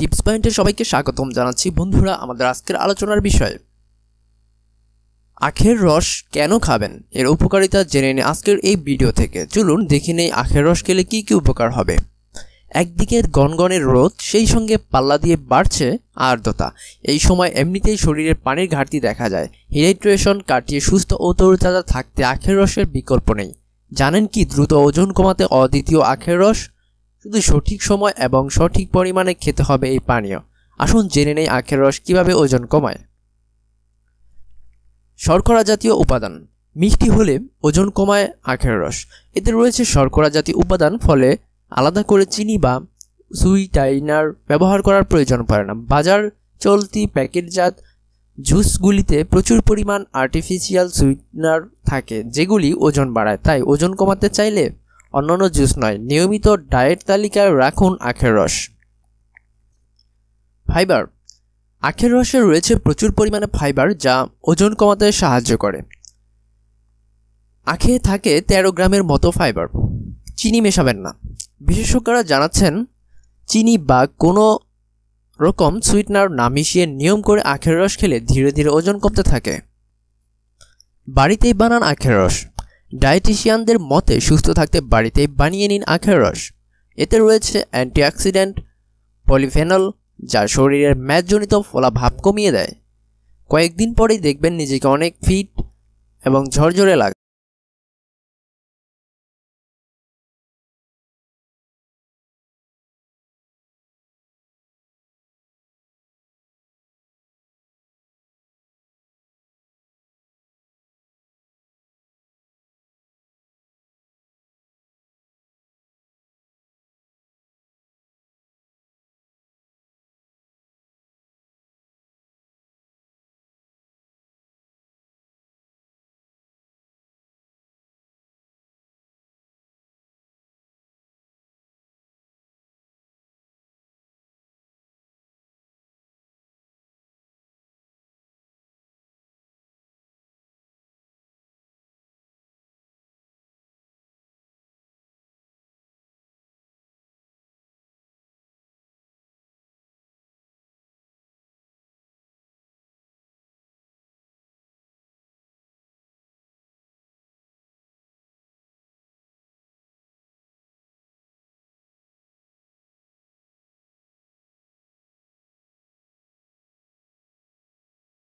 tips পয়েন্টে সবাইকে স্বাগতম জানাচ্ছি বন্ধুরা আমাদের আজকের আলোচনার বিষয় আখের রস কেন খাবেন এর উপকারিতা জেনে নিন আজকের এই ভিডিও থেকে চলুন দেখে নেই আখের রস খেলে কী কী উপকার হবে একদিকে গনগনের রোদ সেই সঙ্গে পাল্লা দিয়ে বাড়ছে আর্দ্রতা এই সময় এমনিতেই শরীরে পানির ঘাটতি দেখা যায় হিড্রেশন কাটিয়ে সুস্থ ও তরুতাজা থাকতে আখের রসের বিকল্প নেই জানেন কি দ্রুত ওজন কমাতে অদ্বিতীয় আখের রস শুধু সঠিক সময় এবং সঠিক পরিমাণে খেতে হবে এই পানীয় আসুন জেনে নেই আখের রস কীভাবে ওজন কমায় শর্করা জাতীয় উপাদান মিষ্টি হলে ওজন কমায় আখের রস এতে রয়েছে শর্করা জাতীয় উপাদান ফলে আলাদা করে চিনি বা সুইটাইনার ব্যবহার করার প্রয়োজন পড়ে না বাজার চলতি প্যাকেটজাত জুসগুলিতে প্রচুর পরিমাণ আর্টিফিশিয়াল সুইটনার থাকে যেগুলি ওজন বাড়ায় তাই ওজন কমাতে চাইলে অন্যান্য জুস নয় নিয়মিত ডায়েট তালিকায় রাখুন আখের রস ফাইবার আখের রসে রয়েছে প্রচুর পরিমাণে ফাইবার যা ওজন কমাতে সাহায্য করে আখে থাকে ১৩ গ্রামের মতো ফাইবার চিনি মেশাবেন না বিশেষজ্ঞরা জানাচ্ছেন চিনি বা কোনো রকম সুইটনার না মিশিয়ে নিয়ম করে আখের রস খেলে ধীরে ধীরে ওজন কমতে থাকে বাড়িতেই বানান আখের রস ডায়েটিশিয়ানদের মতে সুস্থ থাকতে বাড়িতে বানিয়ে নিন আখের রস এতে রয়েছে অ্যান্টিঅক্সিডেন্ট পলিফেনল যা শরীরের ম্যাচজনিত ফলাভাব কমিয়ে দেয় কয়েকদিন পরেই দেখবেন নিজেকে অনেক ফিট এবং ঝরঝরে লাগে